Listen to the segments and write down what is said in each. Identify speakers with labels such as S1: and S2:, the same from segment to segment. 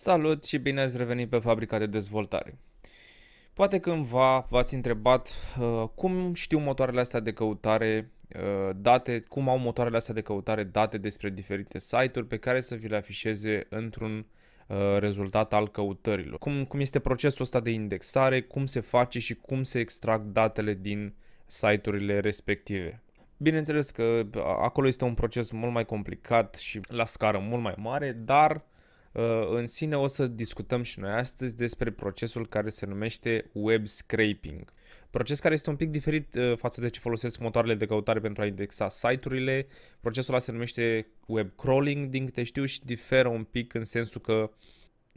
S1: Salut și bine ați revenit pe Fabrica de Dezvoltare. Poate cândva v-ați întrebat uh, cum știu motoarele astea de căutare uh, date, cum au motoarele astea de căutare date despre diferite site-uri pe care să vi le afișeze într-un uh, rezultat al căutărilor. Cum, cum este procesul ăsta de indexare, cum se face și cum se extrag datele din site-urile respective. Bineînțeles că uh, acolo este un proces mult mai complicat și la scară mult mai mare, dar Uh, în sine o să discutăm și noi astăzi despre procesul care se numește web scraping. Proces care este un pic diferit uh, față de ce folosesc motoarele de căutare pentru a indexa site-urile. Procesul ăla se numește web crawling, din câte știu, și diferă un pic în sensul că uh,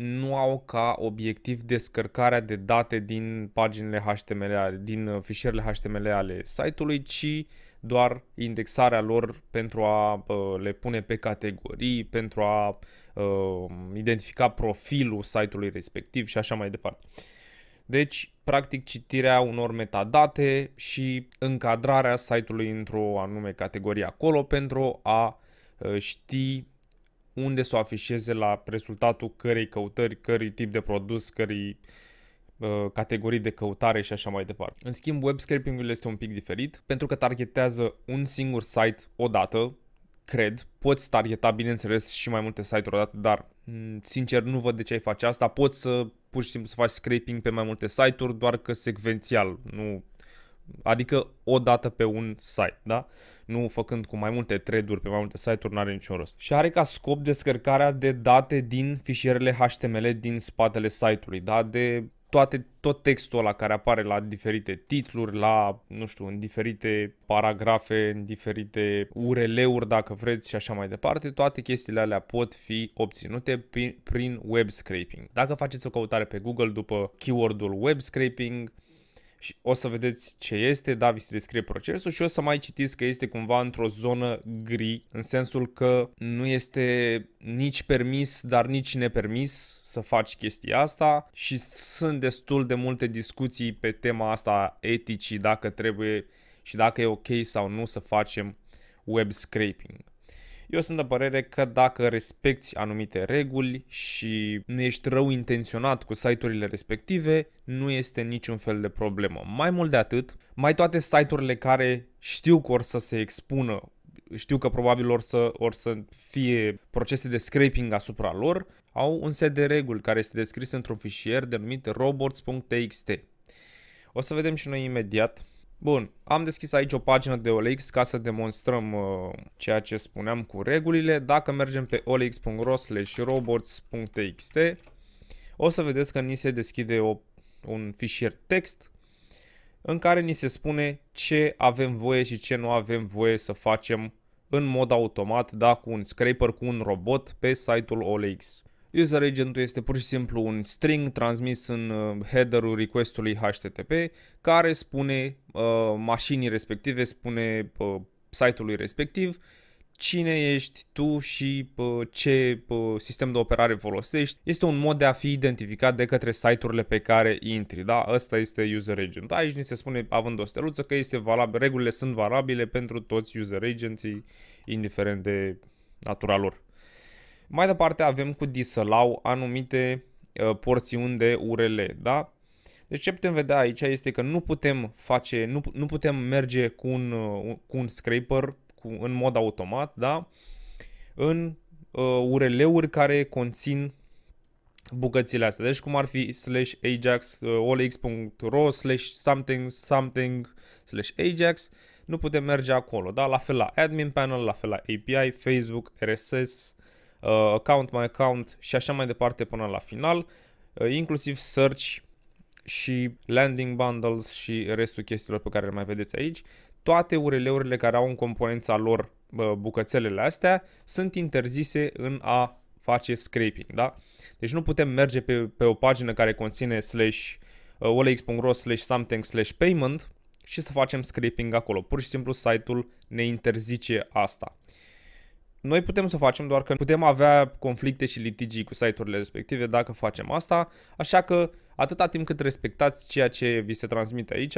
S1: nu au ca obiectiv descărcarea de date din paginile HTML, din uh, fișierele HTML ale site-ului, ci doar indexarea lor pentru a uh, le pune pe categorii, pentru a uh, identifica profilul site-ului respectiv și așa mai departe. Deci, practic, citirea unor metadate și încadrarea site-ului într-o anume categorie acolo pentru a ști unde să o afișeze la rezultatul cărei căutări, cărei tip de produs, cărei uh, categorii de căutare și așa mai departe. În schimb, web scraping-ul este un pic diferit pentru că targetează un singur site odată, cred. Poți targeta, bineînțeles, și mai multe site-uri odată, dar mm, sincer nu văd de ce ai face asta. Poți să pur și simplu să faci scraping pe mai multe site-uri, doar că secvențial, nu adică o dată pe un site, da? Nu făcând cu mai multe trade uri pe mai multe site-uri, n-are niciun rost. Și are ca scop descărcarea de date din fișierele HTML din spatele site-ului, da? De toate, tot textul ăla care apare la diferite titluri, la, nu știu, în diferite paragrafe, în diferite URL-uri, dacă vreți, și așa mai departe, toate chestiile alea pot fi obținute prin, prin web scraping. Dacă faceți o căutare pe Google după keywordul web scraping, și o să vedeți ce este, da, vi se descrie procesul și o să mai citiți că este cumva într-o zonă gri, în sensul că nu este nici permis, dar nici nepermis să faci chestia asta și sunt destul de multe discuții pe tema asta eticii, dacă trebuie și dacă e ok sau nu să facem web scraping. Eu sunt de părere că dacă respecti anumite reguli și nu ești rău intenționat cu site-urile respective, nu este niciun fel de problemă. Mai mult de atât, mai toate site-urile care știu că or să se expună știu că probabil or să, or să fie procese de scraping asupra lor, au un set de reguli care este descris într-un fișier denumit robots.txt. O să vedem și noi imediat Bun, am deschis aici o pagină de OLX ca să demonstrăm uh, ceea ce spuneam cu regulile. Dacă mergem pe olx.ro slash robots.txt o să vedeți că ni se deschide o, un fișier text în care ni se spune ce avem voie și ce nu avem voie să facem în mod automat, da, cu un scraper, cu un robot pe site-ul OLX. User Agent este pur și simplu un string transmis în uh, headerul requestului HTTP care spune uh, mașinii respective, spune uh, site-ului respectiv cine ești tu și uh, ce uh, sistem de operare folosești. Este un mod de a fi identificat de către site-urile pe care intri, da? Asta este user agent. Aici ni se spune, având o steluță, că este valabil, regulile sunt valabile pentru toți user agenții, indiferent de natura lor. Mai departe avem cu disallow anumite uh, porțiuni de URL, da? Deci ce putem vedea aici este că nu putem face, nu, nu putem merge cu un, uh, cu un scraper cu, în mod automat, da? În uh, URL-uri care conțin bucățile astea. Deci cum ar fi slash ajax, uh, olex.ro, slash something, something, slash ajax, nu putem merge acolo, da? La fel la admin panel, la fel la API, Facebook, RSS, Uh, account my account și așa mai departe până la final, uh, inclusiv search și landing bundles și restul chestiilor pe care le mai vedeți aici. Toate URL-urile care au în componența lor bucățelele astea sunt interzise în a face scraping, da? Deci nu putem merge pe, pe o pagină care conține slash uh, olx.ro slash something slash payment și să facem scraping acolo. Pur și simplu site-ul ne interzice asta. Noi putem să o facem, doar că putem avea conflicte și litigii cu site-urile respective dacă facem asta, așa că atâta timp cât respectați ceea ce vi se transmite aici,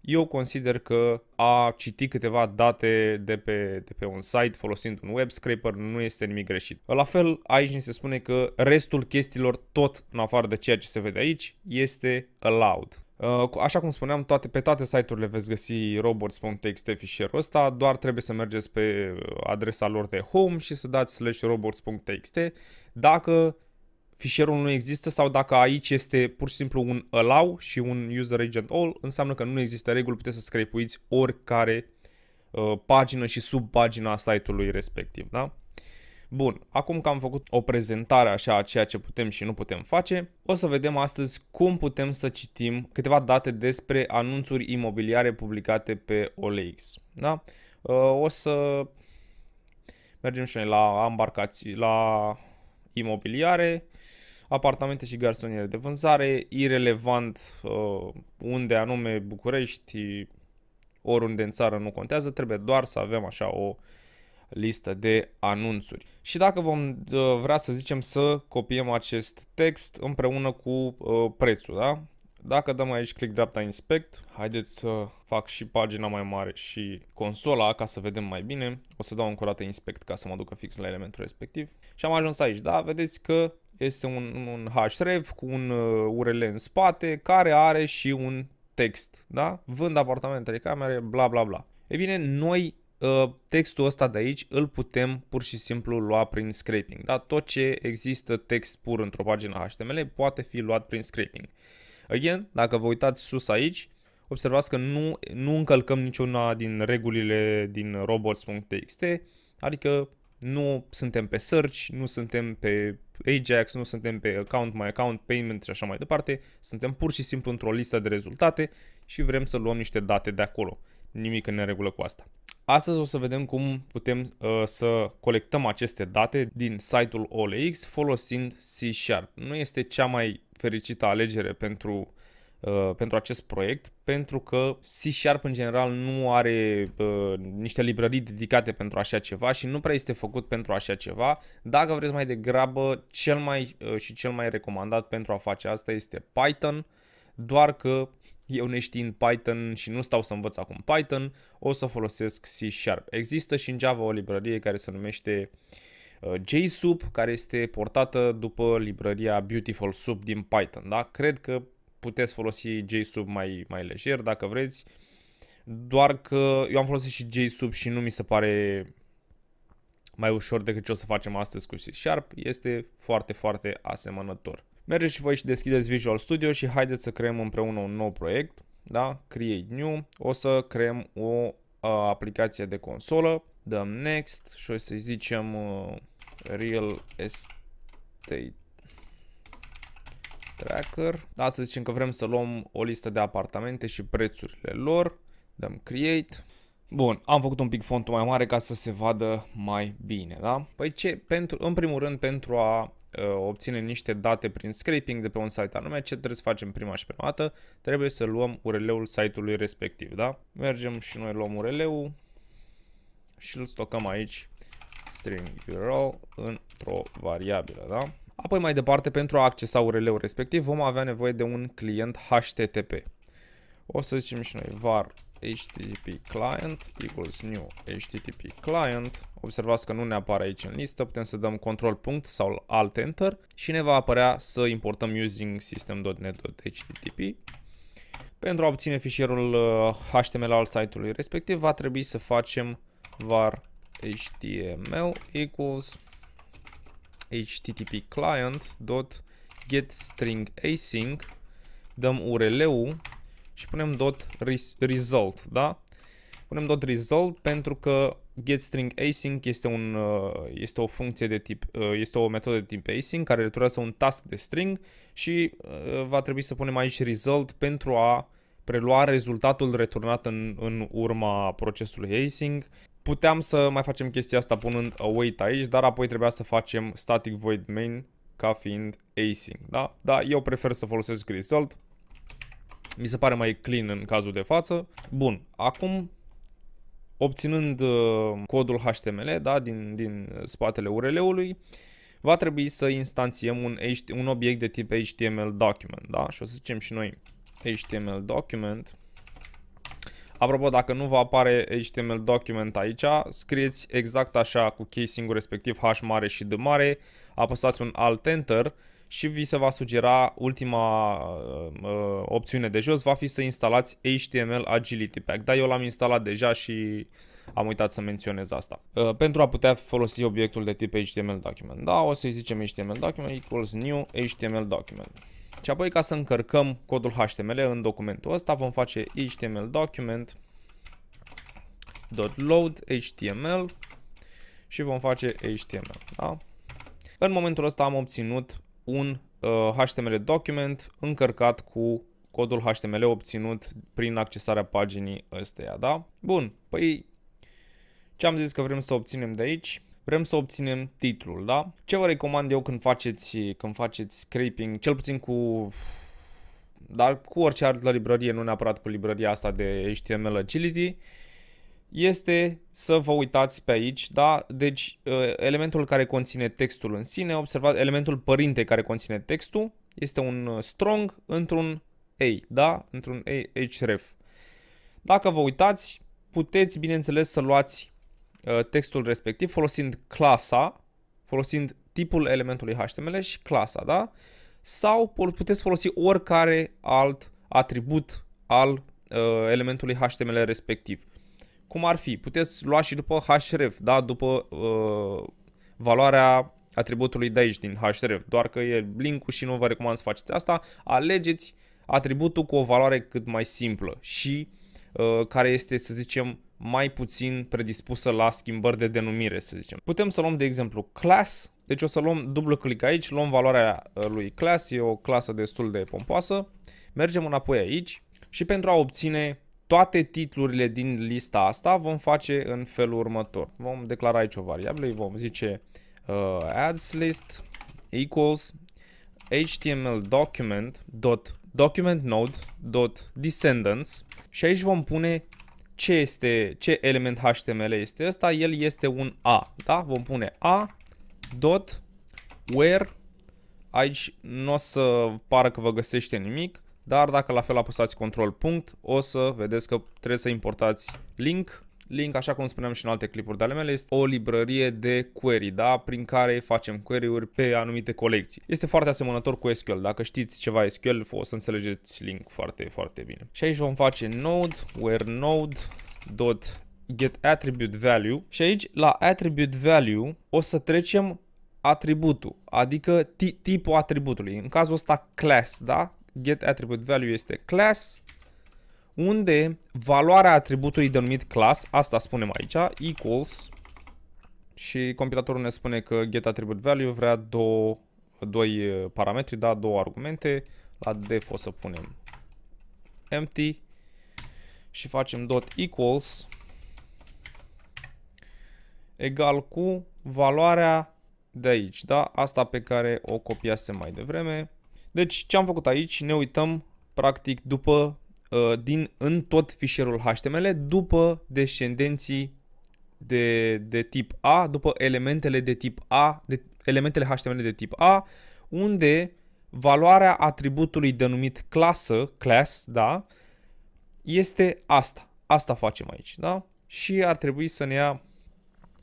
S1: eu consider că a citi câteva date de pe, de pe un site folosind un web scraper nu este nimic greșit. La fel, aici ni se spune că restul chestiilor tot în afară de ceea ce se vede aici este allowed. Uh, așa cum spuneam, toate, pe toate site-urile veți găsi robots.txt fișierul ăsta, doar trebuie să mergeți pe uh, adresa lor de home și să dați slash robots.txt dacă fișierul nu există sau dacă aici este pur și simplu un allow și un user agent all, înseamnă că nu există reguli, puteți să scrapuiți oricare uh, pagină și subpagina site-ului respectiv, da? Bun, acum că am făcut o prezentare așa a ceea ce putem și nu putem face, o să vedem astăzi cum putem să citim câteva date despre anunțuri imobiliare publicate pe OLX. Da? Ă, o să mergem și noi la embarcații, la imobiliare, apartamente și garsoniere de vânzare, irelevant ă, unde anume București, oriunde în țară nu contează, trebuie doar să avem așa o uh, listă de anunțuri. Și dacă vom uh, vrea să zicem să copiem acest text împreună cu uh, prețul, da? Dacă dăm aici click dreapta inspect, haideți să fac și pagina mai mare și consola ca să vedem mai bine. O să dau încă o dată inspect ca să mă ducă fix la elementul respectiv. Și am ajuns aici, da? Vedeți că este un, un href cu un uh, URL în spate care are și un text, da? Vând apartamente, camere, bla bla bla. E bine, noi Uh, textul ăsta de aici îl putem pur și simplu lua prin scraping. Da? Tot ce există text pur într-o pagină HTML poate fi luat prin scraping. Again, dacă vă uitați sus aici, observați că nu, nu încălcăm niciuna din regulile din robots.txt, adică nu suntem pe search, nu suntem pe Ajax, nu suntem pe account, my account, payment și așa mai departe, suntem pur și simplu într-o listă de rezultate și vrem să luăm niște date de acolo nimic în neregulă cu asta. Astăzi o să vedem cum putem uh, să colectăm aceste date din site-ul OLX folosind C Sharp. Nu este cea mai fericită alegere pentru, uh, pentru acest proiect, pentru că C Sharp în general nu are uh, niște librării dedicate pentru așa ceva și nu prea este făcut pentru așa ceva. Dacă vreți mai degrabă, cel mai uh, și cel mai recomandat pentru a face asta este Python, uh, doar că eu neștiind Python și nu stau să învăț acum Python, o să folosesc C Sharp. Există și în Java o librărie care se numește uh, JSUP, care este portată după librăria Beautiful Soup din Python. Da? Cred că puteți folosi JSUP mai, mai lejer dacă vreți, doar că eu am folosit și JSUP și nu mi se pare mai ușor decât ce o să facem astăzi cu C Sharp. Este foarte, foarte asemănător. Mergeți și voi și deschideți Visual Studio și haideți să creăm împreună un nou proiect. Da? Create New. O să creăm o a, aplicație de consolă. Dăm Next și o să zicem uh, Real Estate Tracker. Da, să zicem că vrem să luăm o listă de apartamente și prețurile lor. Dăm Create. Bun, am făcut un pic fontul mai mare ca să se vadă mai bine, da? Păi ce? Pentru, în primul rând pentru a Uh, obținem niște date prin scraping de pe un site anume, ce trebuie să facem prima și prima dată? Trebuie să luăm URL-ul site-ului respectiv, da? Mergem și noi luăm URL-ul și îl stocăm aici string URL într-o variabilă, da? Apoi mai departe, pentru a accesa URL-ul respectiv, vom avea nevoie de un client HTTP. O să zicem și noi var http client equals new http client. Observați că nu ne apare aici în listă, putem să dăm control punct sau alt enter și ne va apărea să importăm using system.net.http. Pentru a obține fișierul HTML uh, al site-ului respectiv va trebui să facem var html equals http client.getStringAsync dăm URL-ul și punem dot result, da? Punem dot result pentru că getString async este, un, uh, este o funcție de tip, uh, este o metodă de tip async care returnează un task de string și uh, va trebui să punem aici result pentru a prelua rezultatul returnat în, în urma procesului async. Puteam să mai facem chestia asta punând await aici, dar apoi trebuia să facem static void main ca fiind async, da? Dar eu prefer să folosesc result mi se pare mai clean în cazul de față. Bun, acum obținând uh, codul HTML da, din, din spatele URL-ului, va trebui să instanțiem un, un obiect de tip HTML document. Da? Și o să zicem și noi HTML document. Apropo, dacă nu va apare HTML document aici, scrieți exact așa cu casing-ul respectiv H mare și D mare, apăsați un alt enter și vi se va sugera ultima uh, uh, opțiune de jos, va fi să instalați HTML Agility Pack. Da, eu l-am instalat deja și am uitat să menționez asta. Uh, pentru a putea folosi obiectul de tip HTML document, da, o să-i zicem HTML document equals new HTML document. Și apoi ca să încărcăm codul HTML în documentul ăsta, vom face HTML document .load HTML și vom face HTML, da? În momentul ăsta am obținut un HTML uh, document încărcat cu codul HTML obținut prin accesarea paginii ăsteia, da? Bun, păi ce am zis că vrem să obținem de aici? Vrem să obținem titlul, da? Ce vă recomand eu când faceți, când faceți scraping, cel puțin cu dar cu orice altă librărie, nu neapărat cu librăria asta de HTML Agility, uh, este să vă uitați pe aici, da? Deci uh, elementul care conține textul în sine, observați elementul părinte care conține textul, este un uh, strong într-un A, da? Într-un href. Dacă vă uitați, puteți bineînțeles să luați uh, textul respectiv folosind clasa, folosind tipul elementului HTML și clasa, da? Sau puteți folosi oricare alt atribut al elementului HTML respectiv cum ar fi, puteți lua și după href, da? după uh, valoarea atributului de aici, din href, doar că e link și nu vă recomand să faceți asta, alegeți atributul cu o valoare cât mai simplă și uh, care este, să zicem, mai puțin predispusă la schimbări de denumire, să zicem. Putem să luăm, de exemplu, class, deci o să luăm dublu click aici, luăm valoarea uh, lui class, e o clasă destul de pompoasă, mergem înapoi aici și pentru a obține toate titlurile din lista asta vom face în felul următor. Vom declara aici o variabilă, îi vom zice uh, ads list equals html document dot document node dot descendants și aici vom pune ce este ce element HTML este ăsta, el este un a, da? Vom pune a dot where aici nu o să pară că vă găsește nimic dar dacă la fel apăsați control punct, o să vedeți că trebuie să importați link. Link, așa cum spuneam și în alte clipuri de ale mele, este o librărie de query, da? prin care facem query-uri pe anumite colecții. Este foarte asemănător cu SQL. Dacă știți ceva SQL, o să înțelegeți link foarte, foarte bine. Și aici vom face node, where node, dot get attribute value și aici la attribute value o să trecem atributul, adică tipul atributului, în cazul ăsta class, da? get attribute value este class, unde valoarea atributului denumit class, asta spunem aici, equals, și compilatorul ne spune că get attribute value vrea două, doi uh, parametri, da, două argumente, la def o să punem empty și facem dot equals egal cu valoarea de aici, da? Asta pe care o copiasem mai devreme. Deci ce am făcut aici? Ne uităm practic după uh, din, în tot fișierul HTML după descendenții de, de tip A, după elementele de tip A, de, elementele HTML de tip A, unde valoarea atributului denumit clasă, class, da, este asta. Asta facem aici, da? Și ar trebui să ne ia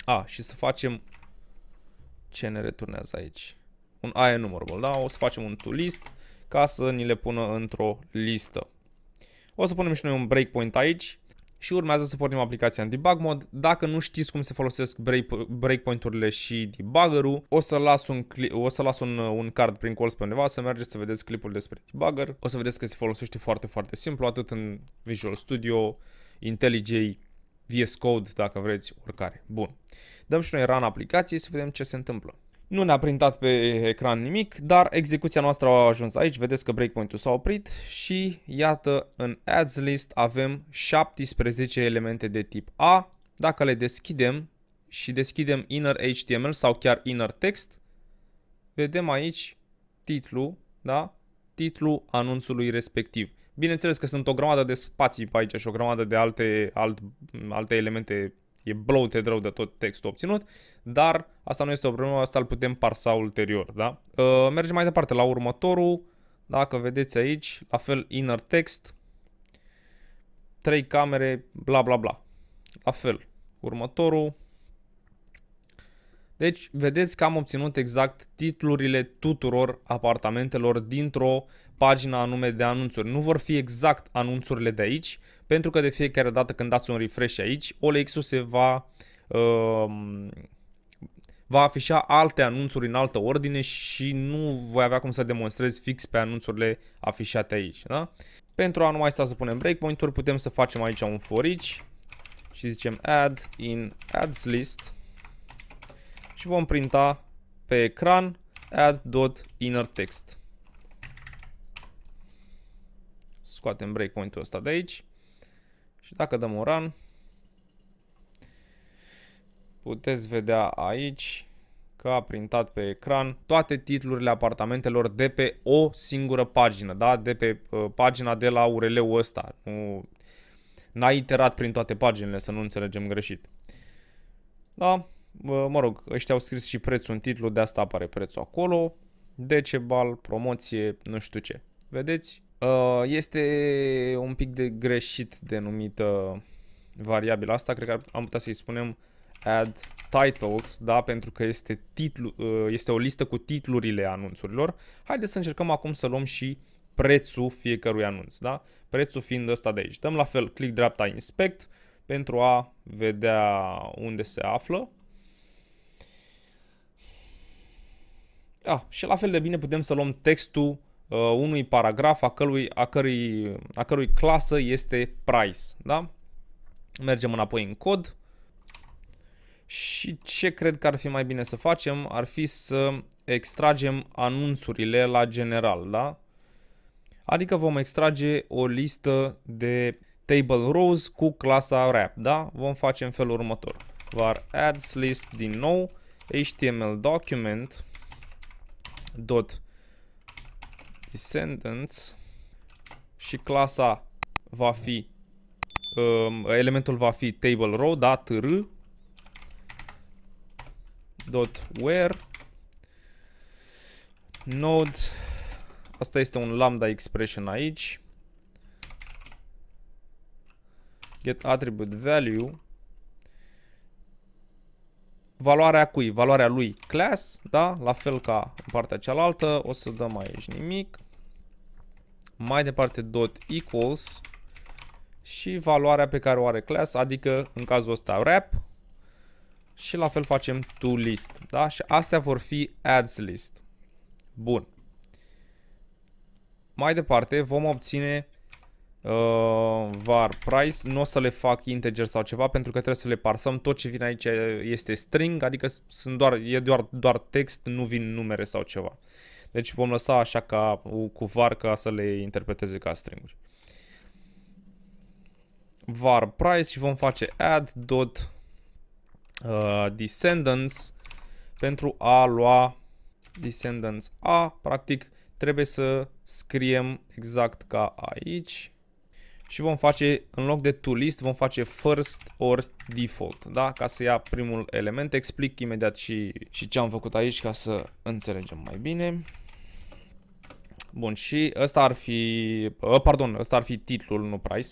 S1: A și să facem ce ne returnează aici un IEnumerable, da? O să facem un to list, ca să ni le pună într-o listă. O să punem și noi un breakpoint aici și urmează să pornim aplicația în debug mode. Dacă nu știți cum se folosesc breakpoint-urile și debugger-ul, o să las, un, o să las un, un card prin colț pe undeva să mergeți să vedeți clipul despre debugger. O să vedeți că se folosește foarte, foarte simplu, atât în Visual Studio, IntelliJ, VS Code, dacă vreți, oricare. Bun. Dăm și noi run aplicației să vedem ce se întâmplă. Nu ne-a printat pe ecran nimic, dar execuția noastră a ajuns aici. Vedeți că breakpoint-ul s-a oprit și iată în ads list avem 17 elemente de tip A. Dacă le deschidem și deschidem inner HTML sau chiar inner text, vedem aici titlul, da? Titlul anunțului respectiv. Bineînțeles că sunt o grămadă de spații pe aici și o grămadă de alte, alt, alte elemente, e bloated rău de tot textul obținut, dar asta nu este o problemă, asta îl putem parsa ulterior, da? Uh, mergem mai departe la următorul, dacă vedeți aici, la fel inner text, trei camere, bla bla bla. La fel, următorul. Deci, vedeți că am obținut exact titlurile tuturor apartamentelor dintr-o pagină anume de anunțuri. Nu vor fi exact anunțurile de aici, pentru că de fiecare dată când dați un refresh aici, OLX-ul se va... Uh, va afișa alte anunțuri în altă ordine și nu voi avea cum să demonstrez fix pe anunțurile afișate aici. Da? Pentru a nu mai sta să punem breakpoint-uri, putem să facem aici un forici și zicem add in ads list și vom printa pe ecran add.innerText. Scoatem breakpoint-ul ăsta de aici și dacă dăm un run, puteți vedea aici că a printat pe ecran toate titlurile apartamentelor de pe o singură pagină, da? de pe uh, pagina de la URL-ul ăsta. Nu, n-a iterat prin toate paginile, să nu înțelegem greșit. Da? mă rog, ăștia au scris și prețul în titlu, de asta apare prețul acolo. Decebal, promoție, nu știu ce. Vedeți? Uh, este un pic de greșit denumită variabila asta, cred că am putea să-i spunem add titles, da, pentru că este, titlu, uh, este o listă cu titlurile anunțurilor. Haideți să încercăm acum să luăm și prețul fiecărui anunț, da? Prețul fiind ăsta de aici. Dăm la fel click dreapta inspect pentru a vedea unde se află. Da, și la fel de bine putem să luăm textul uh, unui paragraf a, cărui, a, cărui, a cărui clasă este price, da? Mergem înapoi în cod. Și ce cred că ar fi mai bine să facem ar fi să extragem anunțurile la general, da? Adică vom extrage o listă de table rows cu clasa wrap, da? Vom face în felul următor. Var adds list din nou html document dot descendants și clasa va fi um, elementul va fi table row, da, tr Where node asta este un lambda expression aici get attribute value valoarea cui? Valoarea lui class, da? La fel ca în partea cealaltă, o să dăm aici nimic. Mai departe dot equals și valoarea pe care o are class, adică în cazul ăsta wrap, și la fel facem to list, da? Și astea vor fi ads list. Bun. Mai departe vom obține uh, var price, nu o să le fac integer sau ceva pentru că trebuie să le parsăm, tot ce vine aici este string, adică sunt doar, e doar, doar text, nu vin numere sau ceva. Deci vom lăsa așa ca cu var ca să le interpreteze ca stringuri. var price și vom face add dot Uh, descendants pentru a lua Descendants A. Practic trebuie să scriem exact ca aici și vom face, în loc de to list, vom face first or default, da? Ca să ia primul element, explic imediat și, și ce am făcut aici ca să înțelegem mai bine. Bun, și ăsta ar fi, uh, pardon, ăsta ar fi titlul, nu price,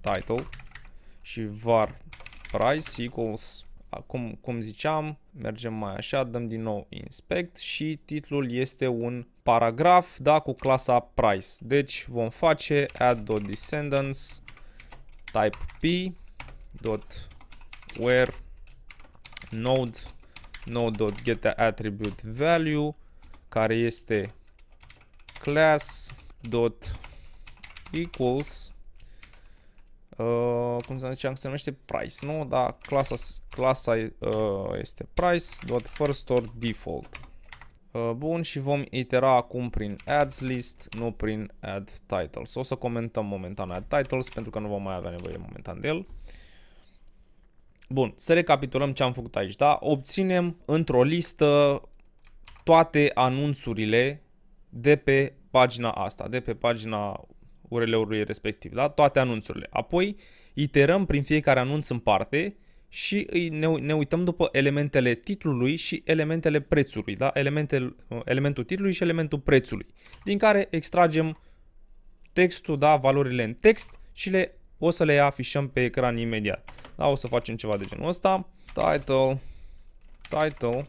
S1: title și var price equals Acum, cum ziceam, mergem mai așa, dăm din nou inspect și titlul este un paragraf, da, cu clasa price. Deci vom face add descendants type p dot where node attribute value care este class dot equals Uh, cum se ziceam, se numește price, nu? Da, clasa, clasa uh, este price, dot first or default. Uh, bun, și vom itera acum prin ads list, nu prin add titles. O să comentăm momentan add titles, pentru că nu vom mai avea nevoie momentan de el. Bun, să recapitulăm ce am făcut aici, da? Obținem într-o listă toate anunțurile de pe pagina asta, de pe pagina URL-ului respectiv, da? toate anunțurile. Apoi iterăm prin fiecare anunț în parte și ne, ne uităm după elementele titlului și elementele prețului, da? Elementel, elementul titlului și elementul prețului, din care extragem textul, da, valorile în text și le, o să le afișăm pe ecran imediat. Da, o să facem ceva de genul ăsta. Title, title,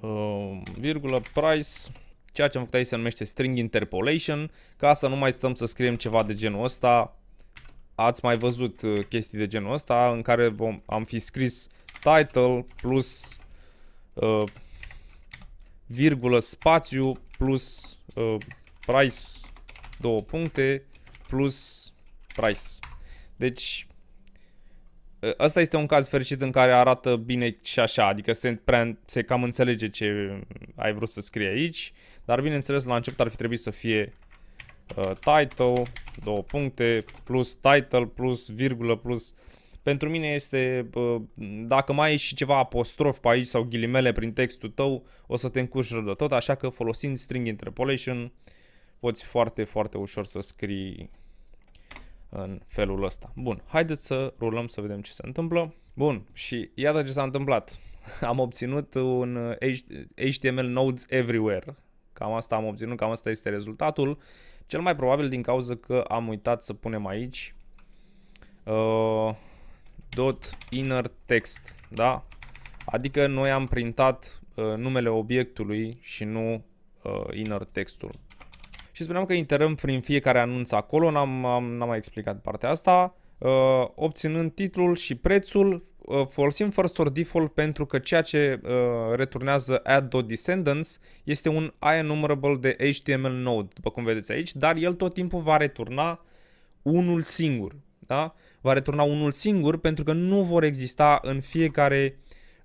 S1: uh, virgulă, price, Ceea ce am făcut aici se numește string interpolation, ca să nu mai stăm să scriem ceva de genul ăsta. Ați mai văzut uh, chestii de genul ăsta în care vom, am fi scris title plus uh, virgulă spațiu plus uh, price două puncte plus price. Deci Asta uh, este un caz fericit în care arată bine și așa, adică se, prea, se cam înțelege ce ai vrut să scrie aici, dar bineînțeles la început ar fi trebuit să fie uh, title, două puncte, plus title, plus virgulă, plus... Pentru mine este, uh, dacă mai ai și ceva apostrof pe aici sau ghilimele prin textul tău, o să te încurci rău de tot, așa că folosind string interpolation poți foarte, foarte ușor să scrii în felul ăsta. Bun, haideți să rulăm să vedem ce se întâmplă. Bun, și iată ce s-a întâmplat. Am obținut un HTML nodes everywhere. Cam asta am obținut, cam asta este rezultatul. Cel mai probabil din cauza că am uitat să punem aici uh, dot inner text, da? Adică noi am printat uh, numele obiectului și nu uh, inner textul. Și spuneam că interăm prin fiecare anunț acolo, n-am mai explicat partea asta, uh, obținând titlul și prețul Uh, folosim first or default pentru că ceea ce uh, returnează add.descendants este un enumerable de HTML node, după cum vedeți aici, dar el tot timpul va returna unul singur. Da? Va returna unul singur pentru că nu vor exista în fiecare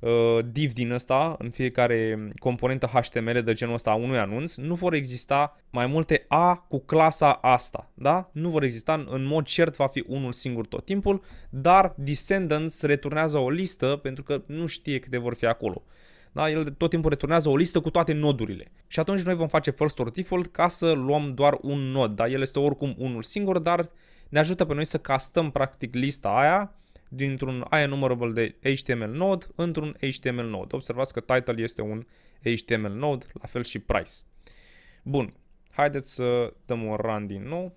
S1: Uh, div din ăsta, în fiecare componentă HTML de genul ăsta a unui anunț, nu vor exista mai multe A cu clasa asta, da? Nu vor exista, în mod cert va fi unul singur tot timpul, dar Descendants returnează o listă pentru că nu știe câte vor fi acolo. Da? El tot timpul returnează o listă cu toate nodurile. Și atunci noi vom face first or default ca să luăm doar un nod, da? El este oricum unul singur, dar ne ajută pe noi să castăm practic lista aia dintr-un IANumerable de HTML node într-un HTML node. Observați că title este un HTML node, la fel și price. Bun, haideți să dăm un run din nou.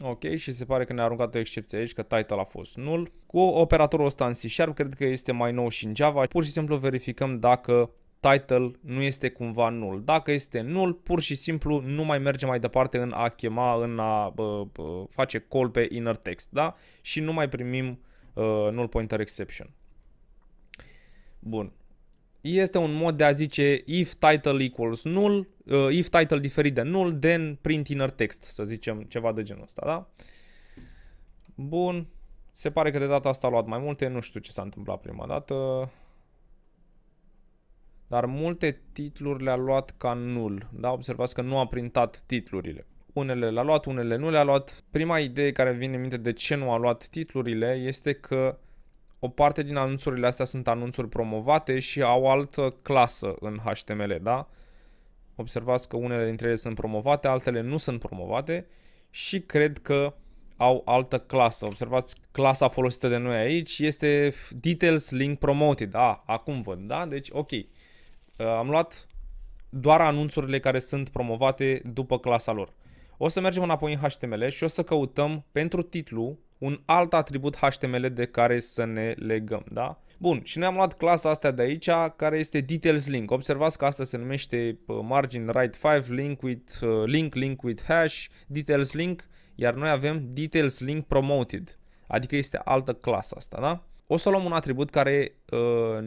S1: Ok, și se pare că ne-a aruncat o excepție aici, că title a fost nul. Cu operatorul ăsta în C Sharp, cred că este mai nou și în Java. Pur și simplu verificăm dacă title nu este cumva nul. Dacă este nul, pur și simplu nu mai merge mai departe în a chema, în a uh, face call pe inner text, da? Și nu mai primim uh, null pointer exception. Bun. Este un mod de a zice if title equals null, uh, if title diferit de null, then print inner text, să zicem ceva de genul ăsta, da? Bun. Se pare că de data asta a luat mai multe, nu știu ce s-a întâmplat prima dată. Dar multe titluri le-a luat ca null. Da, observați că nu a printat titlurile. Unele le-a luat, unele nu le-a luat. Prima idee care vine în minte de ce nu a luat titlurile este că o parte din anunțurile astea sunt anunțuri promovate și au altă clasă în HTML, da? Observați că unele dintre ele sunt promovate, altele nu sunt promovate și cred că au altă clasă. Observați clasa folosită de noi aici este Details Link Promoted. A, acum văd, da? Deci, ok. Uh, am luat doar anunțurile care sunt promovate după clasa lor. O să mergem înapoi în HTML și o să căutăm pentru titlu un alt atribut HTML de care să ne legăm, da? Bun, și noi am luat clasa asta de aici, care este details link. Observați că asta se numește uh, margin right 5, link with uh, link, link with hash, details link, iar noi avem details link promoted, adică este altă clasă asta, da? O să luăm un atribut care uh,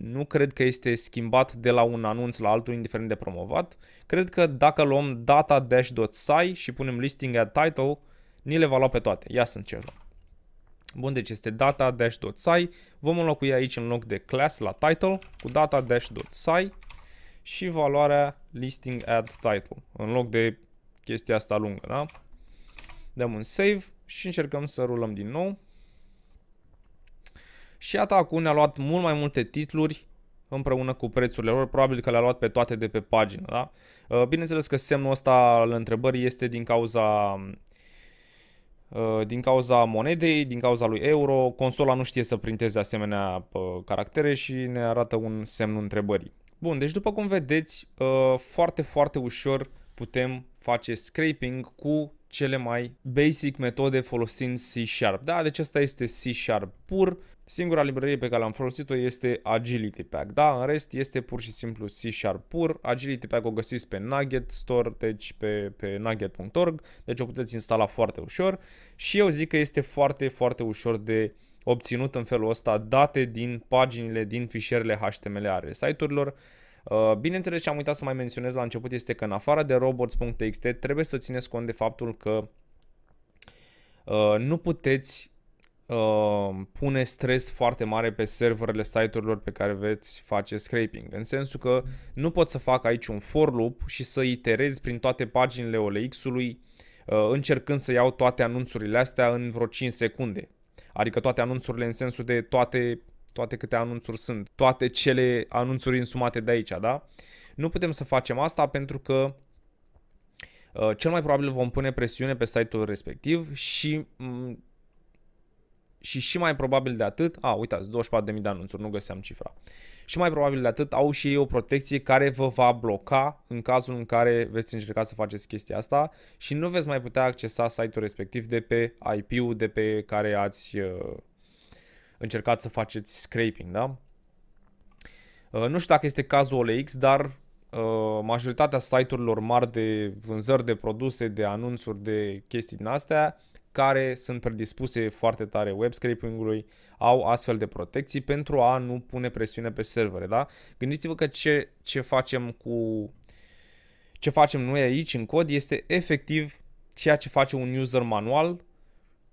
S1: nu cred că este schimbat de la un anunț la altul, indiferent de promovat. Cred că dacă luăm data-sci și punem listing at title, ni le va lua pe toate. Ia să încercăm. Bun, deci este data-sci. Vom înlocui aici în loc de class la title cu data-sci și valoarea listing at title în loc de chestia asta lungă, da? Dăm un save și încercăm să rulăm din nou. Și acum ne-a luat mult mai multe titluri împreună cu prețurile lor, probabil că le-a luat pe toate de pe pagină, da? Uh, bineînțeles că semnul ăsta al întrebării este din cauza uh, din cauza monedei, din cauza lui euro, consola nu știe să printeze asemenea uh, caractere și ne arată un semn întrebării. Bun, deci după cum vedeți, foarte, foarte ușor putem face scraping cu cele mai basic metode folosind C-Sharp. Da, deci asta este C-Sharp pur. Singura librărie pe care am folosit-o este Agility Pack, da? În rest este pur și simplu C Sharp pur. Agility Pack o găsiți pe Nugget Store, deci pe, pe nugget.org, deci o puteți instala foarte ușor și eu zic că este foarte, foarte ușor de obținut în felul ăsta date din paginile, din fișierele HTML ale site-urilor. Uh, bineînțeles, ce am uitat să mai menționez la început este că în afară de robots.txt trebuie să țineți cont de faptul că uh, nu puteți Uh, pune stres foarte mare pe serverele site-urilor pe care veți face scraping. În sensul că nu pot să fac aici un for loop și să iterez prin toate paginile OLX-ului uh, încercând să iau toate anunțurile astea în vreo 5 secunde. Adică toate anunțurile în sensul de toate, toate câte anunțuri sunt, toate cele anunțuri însumate de aici, da? Nu putem să facem asta pentru că uh, cel mai probabil vom pune presiune pe site-ul respectiv și și și mai probabil de atât, a, uitați, 24.000 de anunțuri, nu găseam cifra. Și mai probabil de atât au și ei o protecție care vă va bloca în cazul în care veți încerca să faceți chestia asta și nu veți mai putea accesa site-ul respectiv de pe IP-ul de pe care ați uh, încercat să faceți scraping, da? Uh, nu știu dacă este cazul OLX, dar Uh, majoritatea site-urilor mari de vânzări de produse, de anunțuri, de chestii din astea care sunt predispuse foarte tare web scraping-ului, au astfel de protecții pentru a nu pune presiune pe servere, da? Gândiți-vă că ce, ce facem cu ce facem noi aici în cod este efectiv ceea ce face un user manual.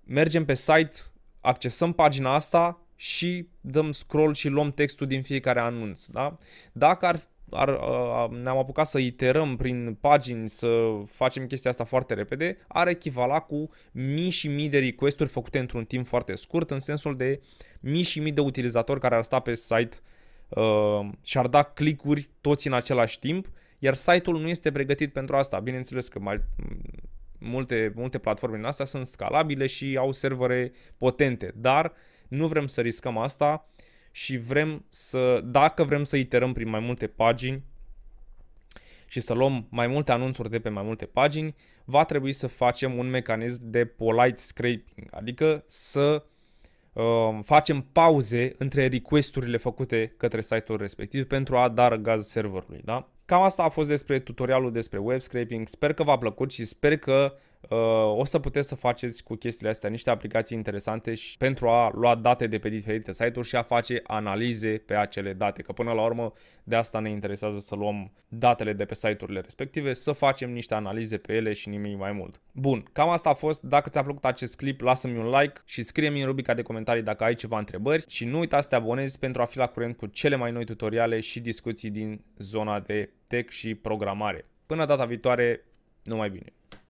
S1: Mergem pe site, accesăm pagina asta și dăm scroll și luăm textul din fiecare anunț, da? Dacă ar ar, ne-am apucat să iterăm prin pagini, să facem chestia asta foarte repede, ar echivala cu mii și mii de requesturi făcute într-un timp foarte scurt, în sensul de mii și mii de utilizatori care ar sta pe site uh, și ar da clicuri toți în același timp, iar site-ul nu este pregătit pentru asta. Bineînțeles că mai, multe, multe platforme din astea sunt scalabile și au servere potente, dar nu vrem să riscăm asta și vrem să, dacă vrem să iterăm prin mai multe pagini și să luăm mai multe anunțuri de pe mai multe pagini, va trebui să facem un mecanism de polite scraping, adică să uh, facem pauze între requesturile făcute către site-ul respectiv pentru a da gaz serverului, da? Cam asta a fost despre tutorialul despre web scraping. Sper că v-a plăcut și sper că Uh, o să puteți să faceți cu chestiile astea niște aplicații interesante și pentru a lua date de pe diferite site-uri și a face analize pe acele date, că până la urmă de asta ne interesează să luăm datele de pe site-urile respective, să facem niște analize pe ele și nimic mai mult. Bun, cam asta a fost. Dacă ți-a plăcut acest clip, lasă-mi un like și scrie-mi în rubrica de comentarii dacă ai ceva întrebări și nu uita să te abonezi pentru a fi la curent cu cele mai noi tutoriale și discuții din zona de tech și programare. Până data viitoare, numai bine!